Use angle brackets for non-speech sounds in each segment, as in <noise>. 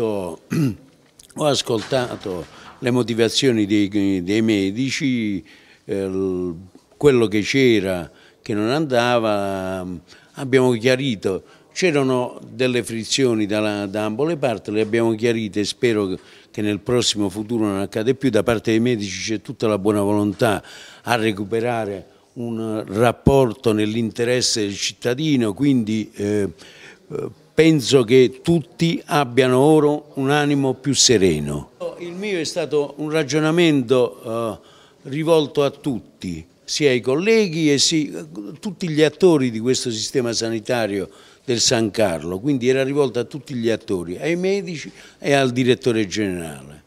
questo <clears throat> ho ascoltato le motivazioni dei, dei medici, eh, quello che c'era, che non andava, abbiamo chiarito, c'erano delle frizioni da, da ambo le parti, le abbiamo chiarite spero che nel prossimo futuro non accade più, da parte dei medici c'è tutta la buona volontà a recuperare un rapporto nell'interesse del cittadino, quindi eh, eh penso che tutti abbiano ora un animo più sereno. Il mio è stato un ragionamento eh, rivolto a tutti, sia ai colleghi e sia, tutti gli attori di questo sistema sanitario del San Carlo, quindi era rivolto a tutti gli attori, ai medici e al direttore generale.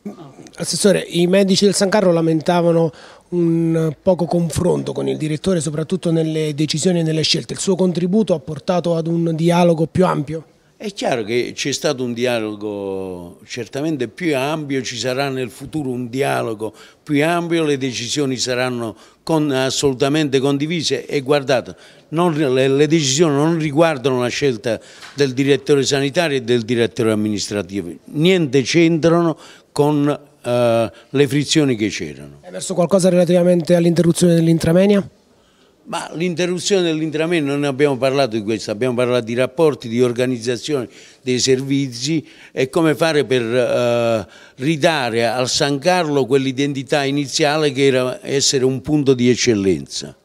Assessore, i medici del San Carlo lamentavano un poco confronto con il direttore, soprattutto nelle decisioni e nelle scelte. Il suo contributo ha portato ad un dialogo più ampio? È chiaro che c'è stato un dialogo certamente più ampio, ci sarà nel futuro un dialogo più ampio, le decisioni saranno con, assolutamente condivise e guardate, non, le, le, decisioni non riguardano la scelta del direttore sanitario e del direttore amministrativo, niente c'entrano con eh, le frizioni che c'erano. È verso qualcosa relativamente all'interruzione dell'intramenia? Ma l'interruzione dell'intramen non ne abbiamo parlato di questo, abbiamo parlato di rapporti, di organizzazione dei servizi e come fare per eh, ridare al San Carlo quell'identità iniziale che era essere un punto di eccellenza.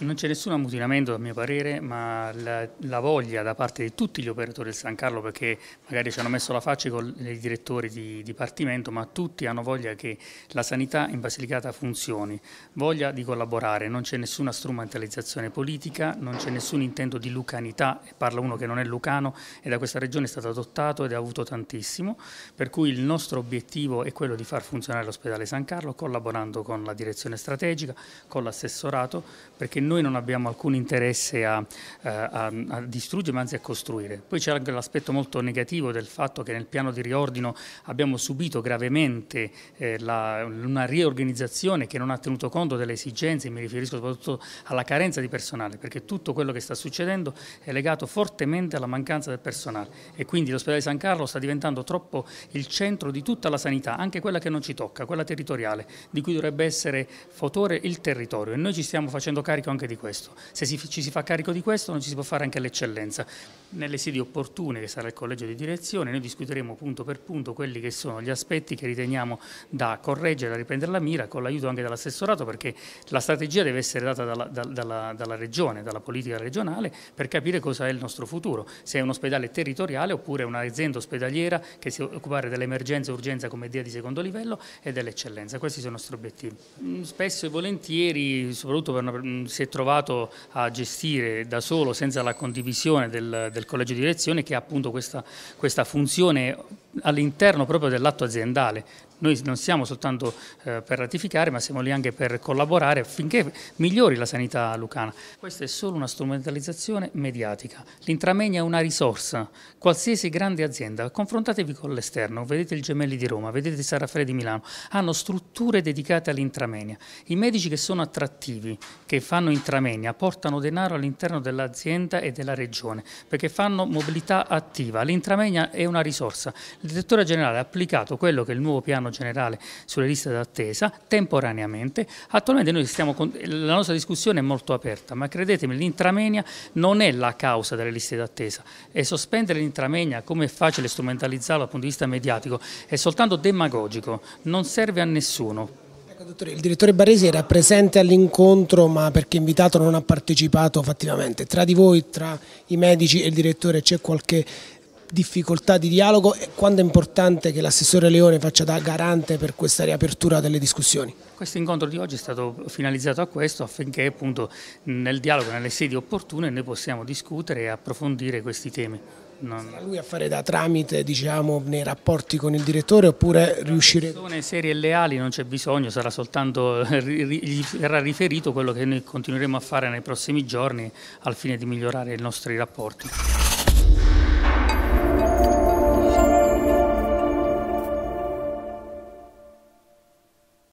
Non c'è nessun ammutinamento a mio parere, ma la, la, voglia da parte di tutti gli operatori del San Carlo, perché magari ci hanno messo la faccia con i direttori di dipartimento, ma tutti hanno voglia che la sanità in Basilicata funzioni, voglia di collaborare, non c'è nessuna strumentalizzazione politica, non c'è nessun intento di lucanità, parla uno che non è lucano e da questa regione è stato adottato ed ha avuto tantissimo, per cui il nostro obiettivo è quello di far funzionare l'ospedale San Carlo collaborando con la direzione strategica, con l'assessorato, perché noi non abbiamo alcun interesse a, eh, a, a distruggere ma anzi a costruire. Poi c'è anche l'aspetto molto negativo del fatto che nel piano di riordino abbiamo subito gravemente eh, la, una riorganizzazione che non ha tenuto conto delle esigenze, mi riferisco soprattutto alla carenza di personale perché tutto quello che sta succedendo è legato fortemente alla mancanza del personale e quindi l'ospedale San Carlo sta diventando troppo il centro di tutta la sanità, anche quella che non ci tocca, quella territoriale, di cui dovrebbe essere fautore il territorio e noi ci stiamo facendo carico anche anche di questo. Se si, ci si fa carico di questo non ci si può fare anche l'eccellenza. Nelle sedi opportune, che sarà il collegio di direzione, noi discuteremo punto per punto quelli che sono gli aspetti che riteniamo da correggere, da riprendere la mira, con l'aiuto anche dell'assessorato, perché la strategia deve essere data dalla, dalla, dalla regione, dalla politica regionale, per capire cosa è il nostro futuro, se è un ospedale territoriale oppure un'azienda ospedaliera che si occupa dell'emergenza e urgenza come idea di secondo livello e dell'eccellenza. Questi sono i nostri obiettivi. Mm, spesso e volentieri, soprattutto per una, mm, si è trovato a gestire da solo senza la condivisione del, del collegio di direzione che ha appunto questa, questa funzione all'interno proprio dell'atto aziendale. Noi non siamo soltanto eh, per ratificare, ma siamo lì anche per collaborare affinché migliori la sanità lucana. Questa è solo una strumentalizzazione mediatica. L'intramegna è una risorsa. Qualsiasi grande azienda, confrontatevi con l'esterno, vedete il Gemelli di Roma, vedete San Raffaele di Milano, hanno strutture dedicate all'intramegna. I medici che sono attrattivi, che fanno intramegna, portano denaro all'interno dell'azienda e della regione, perché fanno mobilità attiva. L'intramegna è una risorsa il direttore generale ha applicato quello che è il nuovo piano generale sulle liste d'attesa temporaneamente. Attualmente con... la nostra discussione è molto aperta, ma credetemi, l'intramenia non è la causa delle liste d'attesa e sospendere l'intramenia, come è facile strumentalizzarlo dal punto di vista mediatico, è soltanto demagogico, non serve a nessuno. Ecco, il direttore Baresi era presente all'incontro ma perché invitato non ha partecipato fattivamente. Tra di voi, tra i medici e il direttore c'è qualche difficoltà di dialogo e quanto è importante che l'assessore Leone faccia da garante per questa riapertura delle discussioni? Questo incontro di oggi è stato finalizzato a questo affinché appunto nel dialogo, nelle sedi opportune noi possiamo discutere e approfondire questi temi. Non... Sarà lui a fare da tramite diciamo, nei rapporti con il direttore oppure riuscire... Sono serie e leali non c'è bisogno, sarà soltanto, eh, gli verrà riferito quello che noi continueremo a fare nei prossimi giorni al fine di migliorare i nostri rapporti.